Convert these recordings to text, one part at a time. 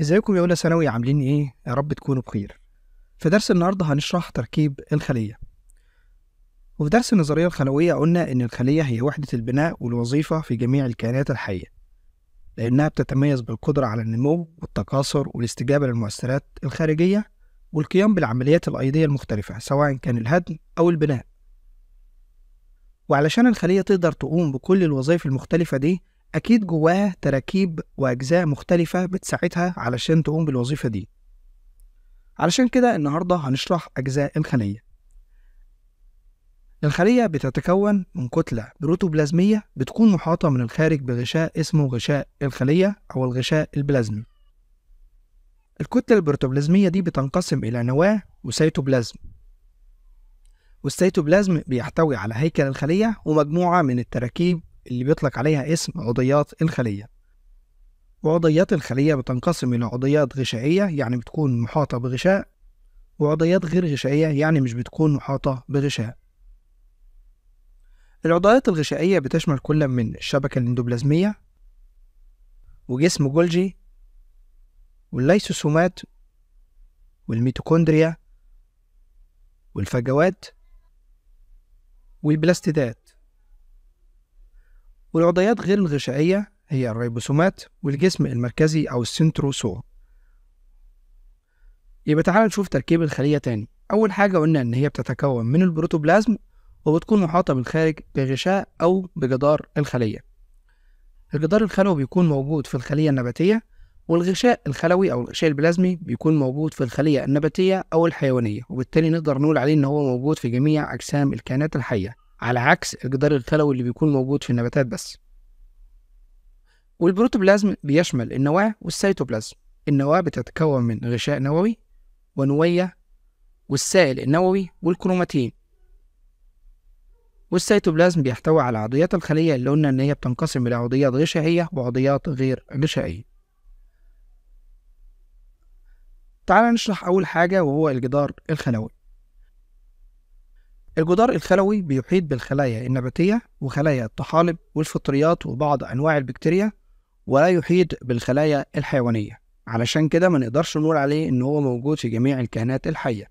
ازيكم يا اولى ثانوي عاملين ايه يا رب تكونوا بخير في درس النهارده هنشرح تركيب الخليه وفي درس النظريه الخلويه قلنا ان الخليه هي وحده البناء والوظيفه في جميع الكائنات الحيه لانها بتتميز بالقدره على النمو والتكاثر والاستجابه للمؤثرات الخارجيه والقيام بالعمليات الايديه المختلفه سواء كان الهدم او البناء وعلشان الخليه تقدر تقوم بكل الوظائف المختلفه دي أكيد جواها تراكيب وأجزاء مختلفة بتساعدها علشان تقوم بالوظيفة دي علشان كده النهاردة هنشرح أجزاء الخلية الخلية بتتكون من كتلة بروتوبلازمية بتكون محاطة من الخارج بغشاء اسمه غشاء الخلية أو الغشاء البلازمي الكتلة البروتوبلازمية دي بتنقسم إلى نواة وسيتوبلازم والسيتوبلازم بيحتوي على هيكل الخلية ومجموعة من التراكيب اللي بيطلق عليها اسم عضيات الخلية وعضيات الخلية بتنقسم إلى عضيات غشائية يعني بتكون محاطة بغشاء وعضيات غير غشائية يعني مش بتكون محاطة بغشاء العضيات الغشائية بتشمل كل من الشبكة الاندوبلازمية وجسم جولجي والليسوسومات والميتوكوندريا والفجوات والبلاستيدات والعضيات غير الغشائية هي الريبوسومات والجسم المركزي أو السنتروسوم يبقى تعالى نشوف تركيب الخلية تاني أول حاجة قلنا إن هي بتتكون من البروتوبلازم وبتكون محاطة بالخارج بغشاء أو بجدار الخلية الجدار الخلوي بيكون موجود في الخلية النباتية والغشاء الخلوي أو الغشاء البلازمي بيكون موجود في الخلية النباتية أو الحيوانية وبالتالي نقدر نقول عليه إن هو موجود في جميع أجسام الكائنات الحية على عكس الجدار الخلوي اللي بيكون موجود في النباتات بس والبروتوبلازم بيشمل النواة والسيتوبلازم النواة بتتكون من غشاء نووي ونوية والسائل النووي والكروماتين والسيتوبلازم بيحتوي على عضيات الخلية اللي قلنا إن هي بتنقسم إلى عضيات غشائية وعضيات غير غشائية تعال نشرح أول حاجة وهو الجدار الخلوي الجدار الخلوي بيحيط بالخلايا النباتية وخلايا الطحالب والفطريات وبعض أنواع البكتيريا ولا يحيط بالخلايا الحيوانية علشان كده ما نقدرش نقول عليه إن هو موجود في جميع الكائنات الحية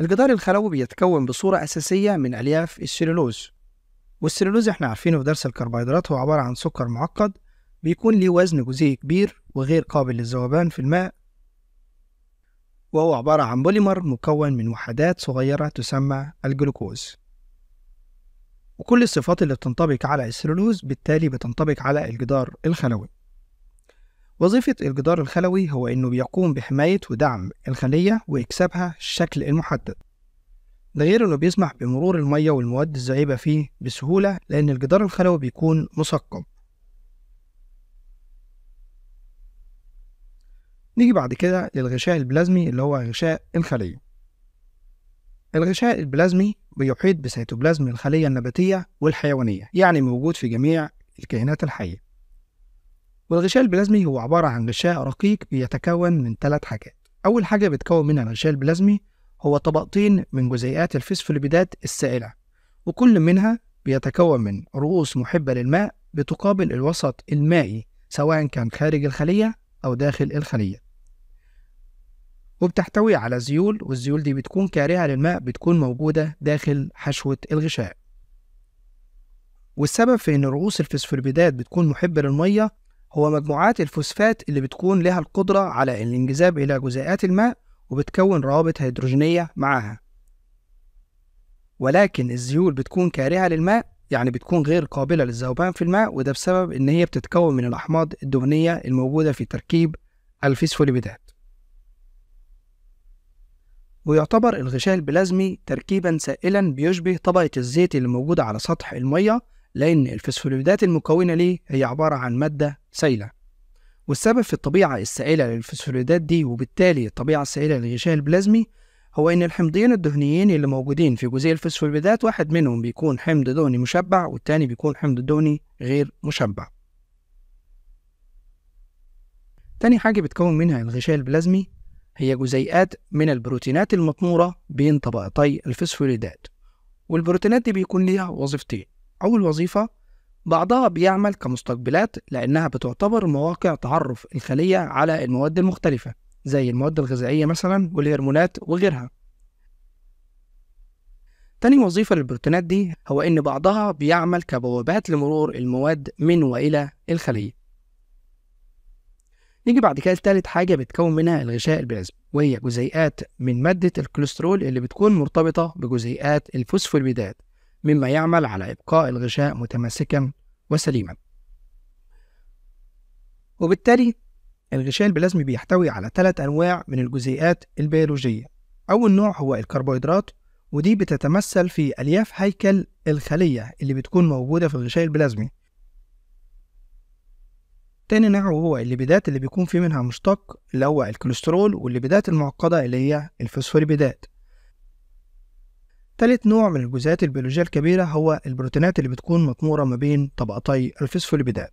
الجدار الخلوي بيتكون بصورة أساسية من ألياف السيلولوز والسيلولوز احنا عارفينه في درس الكربوهيدرات هو عبارة عن سكر معقد بيكون ليه وزن جزيئي كبير وغير قابل للذوبان في الماء وهو عبارة عن بوليمر مكون من وحدات صغيرة تسمى الجلوكوز وكل الصفات اللي بتنطبق على السلولوز بالتالي بتنطبق على الجدار الخلوي وظيفة الجدار الخلوي هو إنه بيقوم بحماية ودعم الخلية وإكسابها الشكل المحدد ده غير إنه بيسمح بمرور المية والمواد الزعيبة فيه بسهولة لأن الجدار الخلوي بيكون مثقب نيجي بعد كده للغشاء البلازمي اللي هو غشاء الخلية الغشاء البلازمي بيحيط بسيتوبلازم الخلية النباتية والحيوانية يعني موجود في جميع الكائنات الحية والغشاء البلازمي هو عبارة عن غشاء رقيق بيتكون من ثلاث حاجات أول حاجة بيتكون منها الغشاء البلازمي هو طبقتين من جزيئات الفسفوليبيدات السائلة وكل منها بيتكون من رؤوس محبة للماء بتقابل الوسط المائي سواء كان خارج الخلية أو داخل الخلية وبتحتوي على زيول والزيول دي بتكون كارهة للماء بتكون موجودة داخل حشوة الغشاء والسبب في إن رؤوس الفسفوربيدات بتكون محبة للمية هو مجموعات الفوسفات اللي بتكون لها القدرة على الانجذاب إلى جزيئات الماء وبتكون روابط هيدروجينية معاها ولكن الزيول بتكون كارهة للماء يعني بتكون غير قابلة للذوبان في الماء وده بسبب إن هي بتتكون من الأحماض الدهنية الموجودة في تركيب الفسفوليبيدات ويعتبر الغشاء البلازمي تركيبا سائلا بيشبه طبقة الزيت اللي موجودة على سطح المية لأن الفسفوليبيدات المكونة ليه هي عبارة عن مادة سائلة والسبب في الطبيعة السائلة للفسفوليبيدات دي وبالتالي الطبيعة السائلة للغشاء البلازمي هو إن الحمضيين الدهنيين اللي موجودين في جزيء الفسفوليبيدات واحد منهم بيكون حمض دهني مشبع والتاني بيكون حمض دهني غير مشبع تاني حاجة بتكون منها الغشاء البلازمي هي جزيئات من البروتينات المطمورة بين طبقتي الفسفوليدات والبروتينات دي بيكون ليها وظيفتين أول وظيفة بعضها بيعمل كمستقبلات لأنها بتعتبر مواقع تعرف الخلية على المواد المختلفة زي المواد الغذائية مثلا والهرمونات وغيرها تاني وظيفة للبروتينات دي هو إن بعضها بيعمل كبوابات لمرور المواد من وإلى الخلية نيجي بعد كده لتالت حاجة بتكون منها الغشاء البلازمي وهي جزيئات من مادة الكوليسترول اللي بتكون مرتبطة بجزيئات الفوسفوليبيدات مما يعمل على إبقاء الغشاء متماسكا وسليما وبالتالي الغشاء البلازمي بيحتوي على ثلاث أنواع من الجزيئات البيولوجية أول نوع هو الكربوهيدرات ودي بتتمثل في ألياف هيكل الخلية اللي بتكون موجودة في الغشاء البلازمي تاني نوع هو الليبيدات اللي بيكون فيه منها مشتق اللي هو الكوليسترول والليبيدات المعقدة اللي هي الفوسفوليبيدات تالت نوع من الجزيئات البيولوجية الكبيرة هو البروتينات اللي بتكون مطمورة ما بين طبقتي الفوسفوليبيدات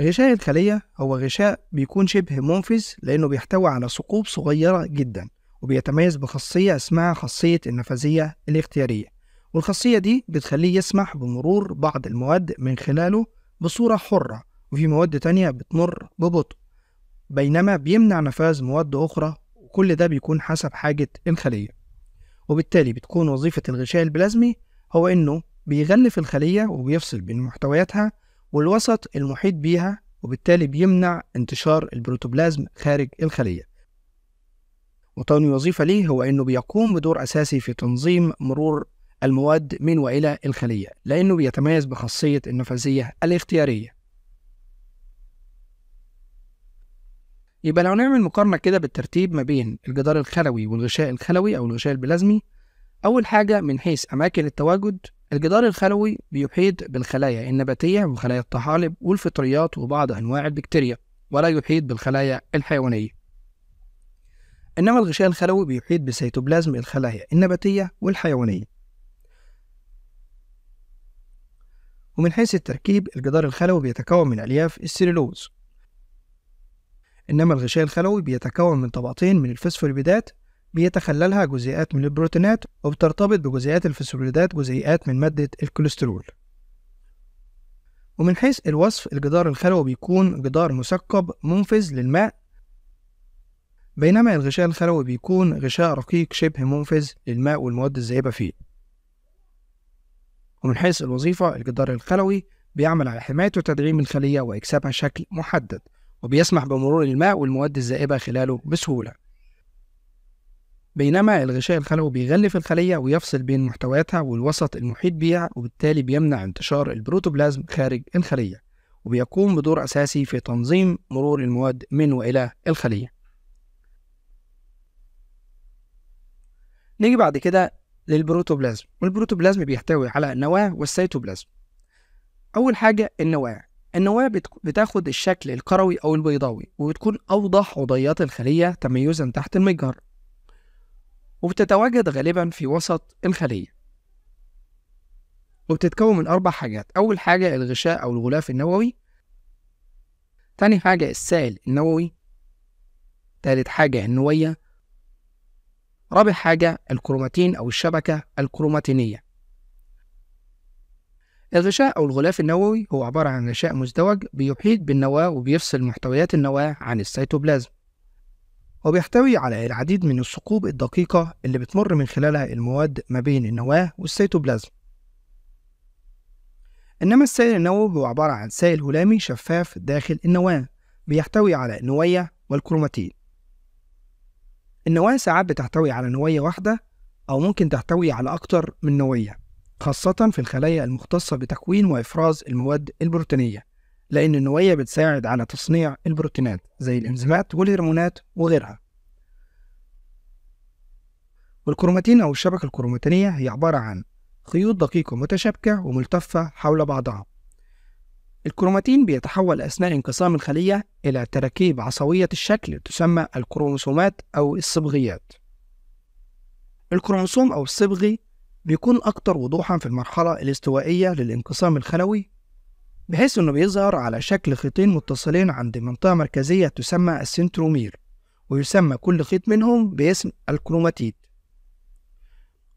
غشاء الخلية هو غشاء بيكون شبه منفذ لأنه بيحتوي على ثقوب صغيرة جدا وبيتميز بخاصية اسمها خاصية النفاذية الاختيارية والخاصية دي بتخليه يسمح بمرور بعض المواد من خلاله بصورة حرة وفي مواد تانية بتمر ببطء بينما بيمنع نفاذ مواد أخرى وكل ده بيكون حسب حاجة الخلية وبالتالي بتكون وظيفة الغشاء البلازمي هو إنه بيغلف الخلية وبيفصل بين محتوياتها والوسط المحيط بيها وبالتالي بيمنع انتشار البروتوبلازم خارج الخلية وتاني وظيفة ليه هو إنه بيقوم بدور أساسي في تنظيم مرور المواد من وإلى الخلية لأنه بيتميز بخاصية النفاذية الاختيارية يبقى لو نعمل مقارنة كده بالترتيب ما بين الجدار الخلوي والغشاء الخلوي أو الغشاء البلازمي أول حاجة من حيث أماكن التواجد الجدار الخلوي بيحيط بالخلايا النباتية وخلايا الطحالب والفطريات وبعض أنواع البكتيريا ولا يحيط بالخلايا الحيوانية إنما الغشاء الخلوي بيحيط بسيتوبلازم الخلايا النباتية والحيوانية ومن حيث التركيب الجدار الخلوي بيتكون من ألياف السيلولوز إنما الغشاء الخلوي بيتكون من طبقتين من الفسفوليبيدات بيتخللها جزيئات من البروتينات وبترتبط بجزيئات الفسفوليبيدات جزيئات من مادة الكوليسترول ومن حيث الوصف الجدار الخلوي بيكون جدار مثقب منفذ للماء بينما الغشاء الخلوي بيكون غشاء رقيق شبه منفذ للماء والمواد الذائبة فيه ومن حيث الوظيفة الجدار الخلوي بيعمل على حماية وتدعيم الخلية وإكسابها شكل محدد وبيسمح بمرور الماء والمواد الذائبة خلاله بسهولة بينما الغشاء الخلوي بيغلف الخلية ويفصل بين محتوياتها والوسط المحيط بها وبالتالي بيمنع انتشار البروتوبلازم خارج الخلية وبيقوم بدور أساسي في تنظيم مرور المواد من وإلى الخلية نيجي بعد كده للبروتوبلازم والبروتوبلازم بيحتوي على النواة والسيتوبلازم أول حاجة النواة النواة بتاخد الشكل الكروي أو البيضاوي وبتكون أوضح عضيات الخلية تميزا تحت المجهر وبتتواجد غالبا في وسط الخلية وبتتكون من أربع حاجات أول حاجة الغشاء أو الغلاف النووي تاني حاجة السائل النووي تالت حاجة النوية رابع حاجة الكروماتين أو الشبكة الكروماتينية الغشاء أو الغلاف النووي هو عبارة عن غشاء مزدوج بيحيط بالنواة وبيفصل محتويات النواة عن السيتوبلازم وبيحتوي على العديد من الثقوب الدقيقة اللي بتمر من خلالها المواد ما بين النواة والسيتوبلازم إنما السائل النووي هو عبارة عن سائل هلامي شفاف داخل النواة بيحتوي على النوية والكروماتين النواة ساعات بتحتوي على نوية واحدة أو ممكن تحتوي على أكتر من نوية خاصة في الخلايا المختصة بتكوين وإفراز المواد البروتينية لأن النوية بتساعد على تصنيع البروتينات زي الإنزيمات والهرمونات وغيرها والكروماتين أو الشبكة الكروماتينية هي عبارة عن خيوط دقيقة متشابكة وملتفة حول بعضها الكروماتين بيتحول أثناء انقسام الخلية إلى تراكيب عصوية الشكل تسمى الكروموسومات أو الصبغيات. الكروموسوم أو الصبغي بيكون أكتر وضوحًا في المرحلة الاستوائية للانقسام الخلوي بحيث إنه بيظهر على شكل خيطين متصلين عند منطقة مركزية تسمى السنترومير ويسمى كل خيط منهم باسم الكروماتيد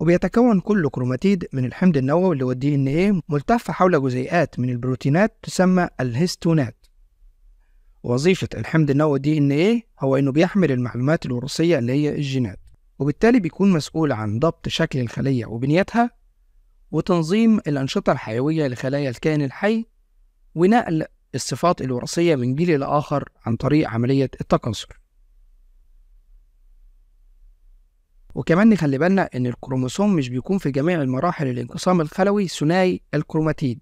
وبيتكون كل كروماتيد من الحمض النووي اللي هو الدي ان ايه ملتف حول جزيئات من البروتينات تسمى الهستونات وظيفة الحمض النووي دي ان ايه هو انه بيحمل المعلومات الوراثية اللي هي الجينات وبالتالي بيكون مسؤول عن ضبط شكل الخلية وبنيتها وتنظيم الأنشطة الحيوية لخلايا الكائن الحي ونقل الصفات الوراثية من جيل لآخر عن طريق عملية التكاثر وكمان نخلي بالنا إن الكروموسوم مش بيكون في جميع المراحل الانقسام الخلوي ثنائي الكروماتيد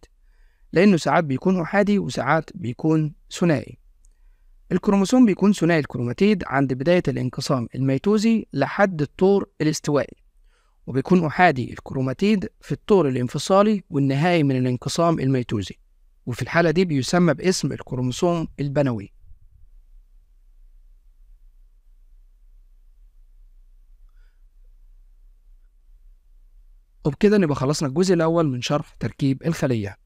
لأنه ساعات بيكون أحادي وساعات بيكون ثنائي الكروموسوم بيكون ثنائي الكروماتيد عند بداية الانقسام الميتوزي لحد الطور الاستوائي وبيكون أحادي الكروماتيد في الطور الانفصالي والنهائي من الانقسام الميتوزي وفي الحالة دي بيسمى باسم الكروموسوم البنوي وبكده نبقى خلصنا الجزء الأول من شرح تركيب الخلية